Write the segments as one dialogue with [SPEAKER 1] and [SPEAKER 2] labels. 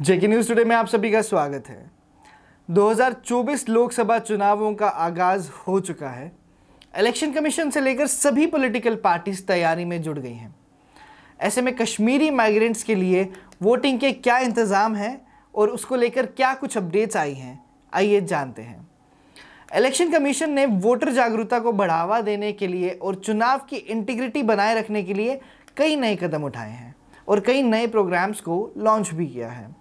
[SPEAKER 1] जेके news today में आप सभी का स्वागत है 2024 लोकसभा चुनावों का आगाज़ हो चुका है इलेक्शन कमीशन से लेकर सभी पॉलिटिकल पार्टीज तैयारी में जुड़ गई हैं ऐसे में कश्मीरी माइग्रेंट्स के लिए वोटिंग के क्या इंतज़ाम हैं और उसको लेकर क्या कुछ अपडेट्स आई हैं आइए जानते हैं इलेक्शन कमीशन ने वोटर जागरूकता को बढ़ावा देने के लिए और चुनाव की इंटीग्रिटी बनाए रखने के लिए कई नए कदम उठाए हैं और कई नए प्रोग्राम्स को लॉन्च भी किया है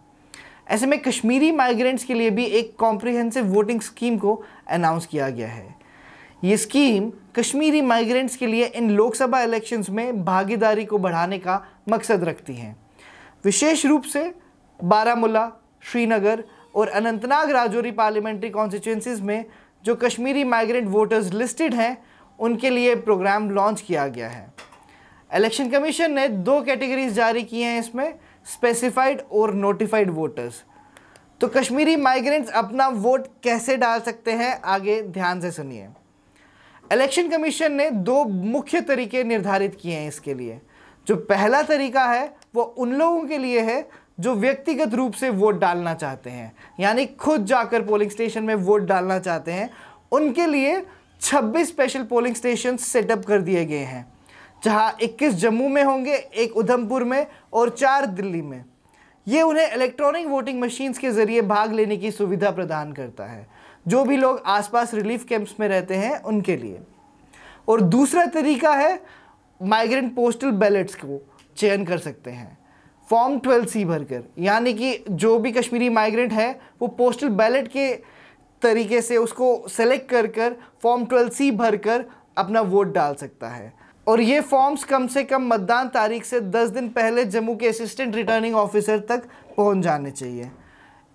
[SPEAKER 1] ऐसे में कश्मीरी माइग्रेंट्स के लिए भी एक कॉम्प्रिहेंसिव वोटिंग स्कीम को अनाउंस किया गया है ये स्कीम कश्मीरी माइग्रेंट्स के लिए इन लोकसभा इलेक्शंस में भागीदारी को बढ़ाने का मकसद रखती हैं विशेष रूप से बारामूला श्रीनगर और अनंतनाग राजौरी पार्लियामेंट्री कॉन्स्टिट्यूंसीज में जो कश्मीरी माइग्रेंट वोटर्स लिस्टेड हैं उनके लिए प्रोग्राम लॉन्च किया गया है इलेक्शन कमीशन ने दो कैटेगरीज जारी किए हैं इसमें स्पेसिफाइड और नोटिफाइड वोटर्स तो कश्मीरी माइग्रेंट्स अपना वोट कैसे डाल सकते हैं आगे ध्यान से सुनिए इलेक्शन कमीशन ने दो मुख्य तरीके निर्धारित किए हैं इसके लिए जो पहला तरीका है वो उन लोगों के लिए है जो व्यक्तिगत रूप से वोट डालना चाहते हैं यानी खुद जाकर पोलिंग स्टेशन में वोट डालना चाहते हैं उनके लिए 26 स्पेशल पोलिंग स्टेशन सेटअप कर दिए गए हैं जहाँ 21 जम्मू में होंगे एक उधमपुर में और चार दिल्ली में ये उन्हें इलेक्ट्रॉनिक वोटिंग मशीन्स के ज़रिए भाग लेने की सुविधा प्रदान करता है जो भी लोग आसपास रिलीफ कैंप्स में रहते हैं उनके लिए और दूसरा तरीका है माइग्रेंट पोस्टल बैलेट्स को चयन कर सकते हैं फॉर्म ट्वेल्व सी भरकर यानी कि जो भी कश्मीरी माइग्रेंट है वो पोस्टल बैलेट के तरीके से उसको सेलेक्ट कर कर फॉर्म ट्वेल्व सी भर कर अपना वोट डाल सकता है और ये फॉर्म्स कम से कम मतदान तारीख से 10 दिन पहले जम्मू के असिस्टेंट रिटर्निंग ऑफिसर तक पहुंच जाने चाहिए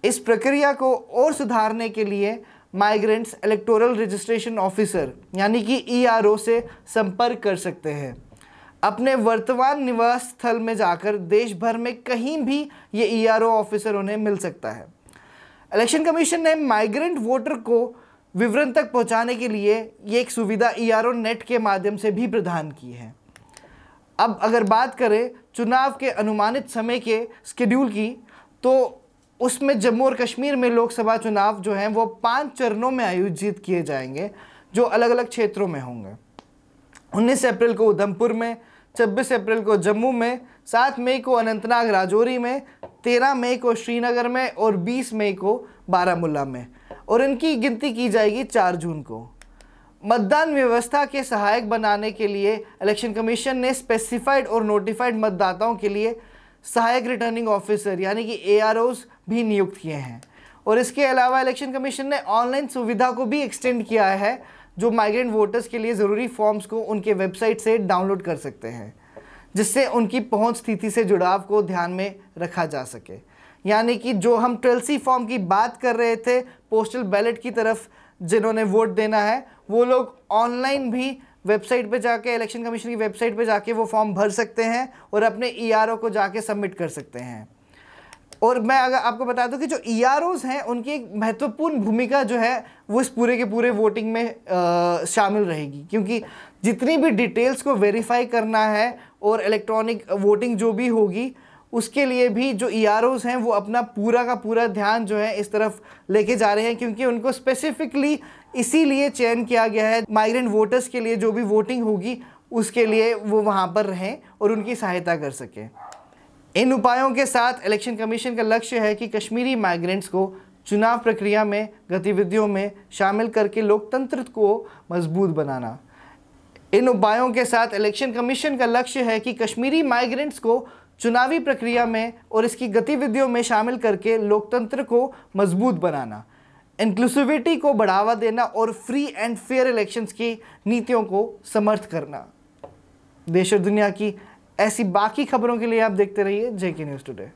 [SPEAKER 1] इस प्रक्रिया को और सुधारने के लिए माइग्रेंट्स इलेक्टोरल रजिस्ट्रेशन ऑफिसर यानी कि ईआरओ e से संपर्क कर सकते हैं अपने वर्तमान निवास स्थल में जाकर देश भर में कहीं भी ये ईआरओ e ऑफिसर उन्हें मिल सकता है इलेक्शन कमीशन ने माइग्रेंट वोटर को विवरण तक पहुंचाने के लिए ये एक सुविधा ई e नेट के माध्यम से भी प्रदान की है अब अगर बात करें चुनाव के अनुमानित समय के स्केड्यूल की तो उसमें जम्मू और कश्मीर में लोकसभा चुनाव जो हैं वो पांच चरणों में आयोजित किए जाएंगे जो अलग अलग क्षेत्रों में होंगे 19 अप्रैल को उधमपुर में 26 अप्रैल को जम्मू में 7 मई को अनंतनाग राजौरी में 13 मई को श्रीनगर में और 20 मई को बारामूला में और इनकी गिनती की जाएगी चार जून को मतदान व्यवस्था के सहायक बनाने के लिए इलेक्शन कमीशन ने स्पेसिफाइड और नोटिफाइड मतदाताओं के लिए सहायक रिटर्निंग ऑफिसर यानी कि ए भी नियुक्त किए हैं और इसके अलावा इलेक्शन कमीशन ने ऑनलाइन सुविधा को भी एक्सटेंड किया है जो माइग्रेंट वोटर्स के लिए ज़रूरी फॉर्म्स को उनके वेबसाइट से डाउनलोड कर सकते हैं जिससे उनकी पहुंच स्थिति से जुड़ाव को ध्यान में रखा जा सके यानी कि जो हम ट्वेल्सी फॉर्म की बात कर रहे थे पोस्टल बैलेट की तरफ जिन्होंने वोट देना है वो लोग ऑनलाइन भी वेबसाइट पे जाके इलेक्शन कमीशन की वेबसाइट पे जाके वो फॉर्म भर सकते हैं और अपने ई e को जाके सबमिट कर सकते हैं और मैं अगर आपको बता दूं कि जो ई e हैं उनकी एक महत्वपूर्ण भूमिका जो है वो इस पूरे के पूरे वोटिंग में आ, शामिल रहेगी क्योंकि जितनी भी डिटेल्स को वेरीफाई करना है और इलेक्ट्रॉनिक वोटिंग जो भी होगी उसके लिए भी जो ई e हैं वो अपना पूरा का पूरा ध्यान जो है इस तरफ लेके जा रहे हैं क्योंकि उनको स्पेसिफिकली इसीलिए चयन किया गया है माइग्रेंट वोटर्स के लिए जो भी वोटिंग होगी उसके लिए वो वहाँ पर रहें और उनकी सहायता कर सकें इन उपायों के साथ इलेक्शन कमीशन का लक्ष्य है कि कश्मीरी माइग्रेंट्स को चुनाव प्रक्रिया में गतिविधियों में शामिल करके लोकतंत्र को मजबूत बनाना इन उपायों के साथ इलेक्शन कमीशन का लक्ष्य है कि कश्मीरी माइग्रेंट्स को चुनावी प्रक्रिया में और इसकी गतिविधियों में शामिल करके लोकतंत्र को मजबूत बनाना इंक्लूसिविटी को बढ़ावा देना और फ्री एंड फेयर इलेक्शंस की नीतियों को समर्थ करना देश और दुनिया की ऐसी बाकी खबरों के लिए आप देखते रहिए जेके न्यूज़ टुडे